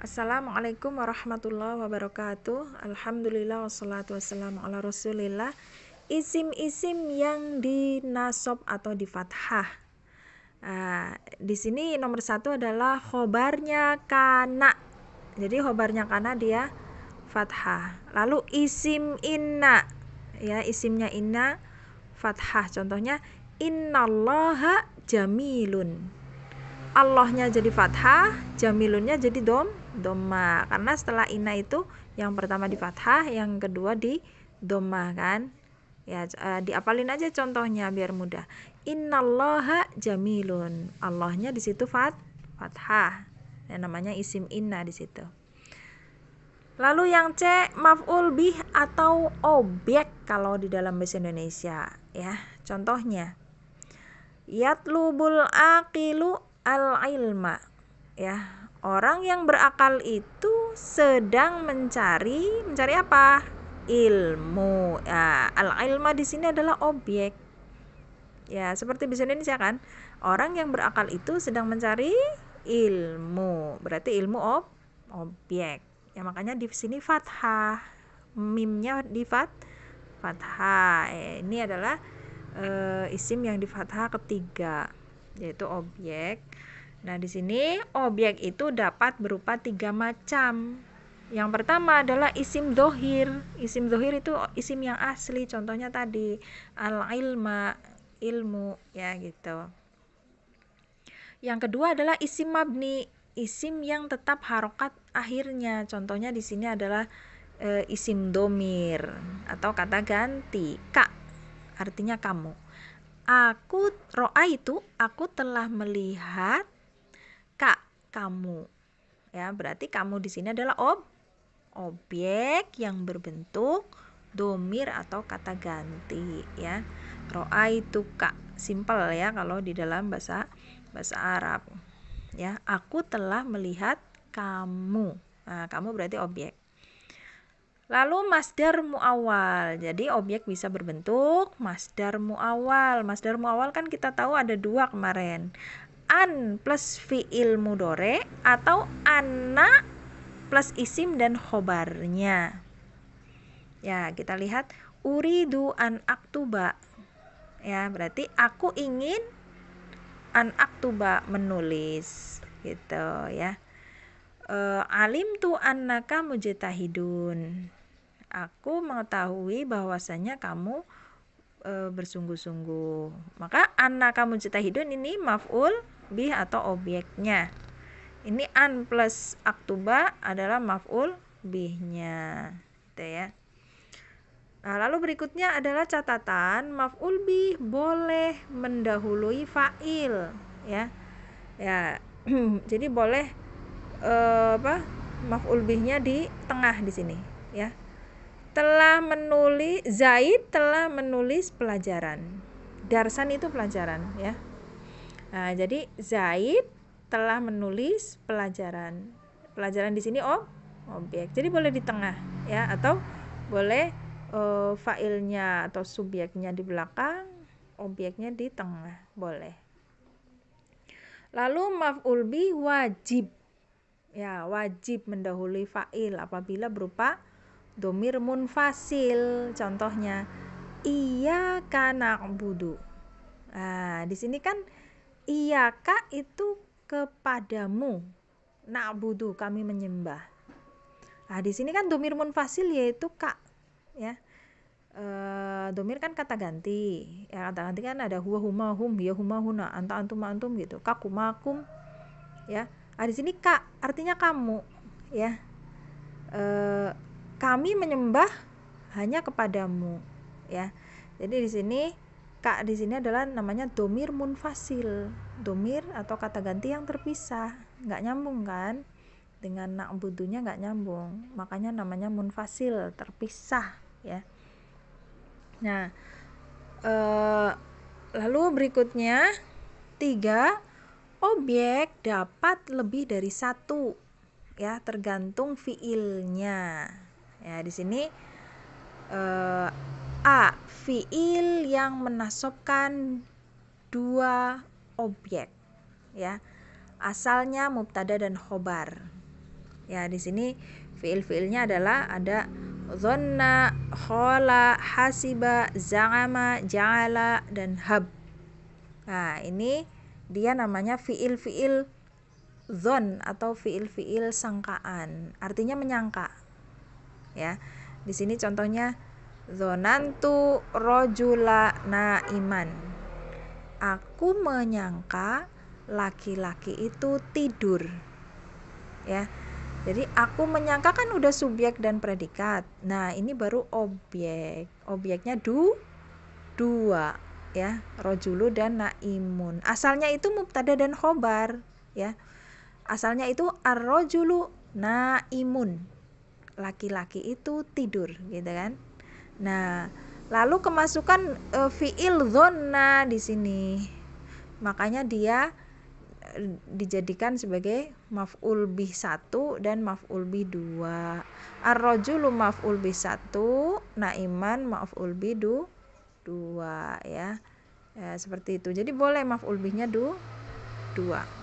Assalamualaikum warahmatullahi wabarakatuh Alhamdulillah wassalatu wassalamu ala rasulillah Isim-isim yang di nasob atau di fathah Uh, ah, di sini nomor satu adalah khobarnya kana. Jadi khobarnya kana dia fathah. Lalu isim inna, ya isimnya inna fathah. Contohnya innallaha jamilun. Allahnya jadi fathah, jamilunnya jadi dom doma karena setelah ina itu yang pertama di fathah yang kedua di doma kan ya eh, diapalin aja contohnya biar mudah innallaha jamilun Allahnya di situ fat fathah yang namanya isim inna di situ lalu yang c maf'ul bih atau objek kalau di dalam bahasa Indonesia ya contohnya yatlubul aqilu al ilma ya Orang yang berakal itu sedang mencari mencari apa? Ilmu. Ya, al ilma di sini adalah objek. Ya, seperti bisa ya Indonesia kan? Orang yang berakal itu sedang mencari ilmu. Berarti ilmu ob, objek. Ya makanya di sini fathah. Mimnya di fat fathah. Eh, ini adalah e, isim yang di fathah ketiga yaitu objek Nah, di sini objek itu dapat berupa tiga macam. Yang pertama adalah isim dohir. Isim dohir itu isim yang asli. Contohnya tadi al-ilma, ilmu, ya gitu. Yang kedua adalah isim mabni, isim yang tetap harokat akhirnya. Contohnya di sini adalah e, isim domir atau kata ganti. Kak, artinya kamu. Aku roa itu aku telah melihat mereka kamu. Ya, berarti kamu di sini adalah ob objek yang berbentuk domir atau kata ganti ya. Roa itu kak, simple ya kalau di dalam bahasa bahasa Arab. Ya, aku telah melihat kamu. Nah, kamu berarti objek. Lalu masdar awal, Jadi objek bisa berbentuk masdar awal. Masdar awal kan kita tahu ada dua kemarin an plus fiil mudore atau anak plus isim dan khobarnya. Ya, kita lihat uridu an aktuba. Ya, berarti aku ingin an aktuba menulis gitu ya. E, alim tu annaka mujtahidun. Aku mengetahui bahwasanya kamu e, bersungguh-sungguh. Maka anak kamu jatahidun ini maf'ul bih atau objeknya. Ini an plus aktuba adalah maf'ul bihnya. Gitu ya. Nah, lalu berikutnya adalah catatan maf'ul bih boleh mendahului fa'il ya. Ya. jadi boleh eh, apa? Maf'ul bihnya di tengah di sini ya. Telah menulis Zaid telah menulis pelajaran. Darsan itu pelajaran ya. Nah, jadi Zaid telah menulis pelajaran. Pelajaran di sini oh objek. Jadi boleh di tengah ya atau boleh uh, failnya atau subjeknya di belakang, objeknya di tengah, boleh. Lalu maf'ul bi wajib. Ya, wajib mendahului fa'il apabila berupa domir munfasil. Contohnya iya kana budu. Nah, di sini kan Iya kak itu kepadamu butuh kami menyembah. Nah, di sini kan domir munfasil yaitu kak ya. E, domir kan kata ganti. Ya kata ganti kan ada huwa huma hum ya huma huna anta antum antum gitu. Kakuma kum ya. Nah, di sini kak artinya kamu ya. E, kami menyembah hanya kepadamu ya. Jadi di sini Kak di sini adalah namanya domir munfasil. Domir atau kata ganti yang terpisah. Nggak nyambung kan? Dengan nak butuhnya nggak nyambung. Makanya namanya munfasil, terpisah ya. Nah, e, lalu berikutnya tiga objek dapat lebih dari satu ya tergantung fiilnya. Ya, di sini e, A. Fiil yang menasobkan dua objek ya. Asalnya mubtada dan khobar. Ya, di sini fiil-fiilnya adalah ada zonna, khola, hasiba, zangama, jala dan hab. Nah, ini dia namanya fiil-fiil zon atau fiil-fiil sangkaan. Artinya menyangka. Ya. Di sini contohnya Zonantu rojula iman. Aku menyangka laki-laki itu tidur. Ya. Jadi aku menyangka kan udah subjek dan predikat. Nah, ini baru objek. Objeknya du dua ya, rojulu dan naimun. Asalnya itu mubtada dan khobar ya. Asalnya itu arrojulu naimun. Laki-laki itu tidur gitu kan. Nah, lalu kemasukan e, fiil zonna di sini. Makanya dia eh, dijadikan sebagai maf'ul bih 1 dan maf'ul bih 2. Ar-rajulu maf'ul bih 1, naiman maf'ul bih 2 ya. ya. Seperti itu. Jadi boleh maf'ul bihnya 2.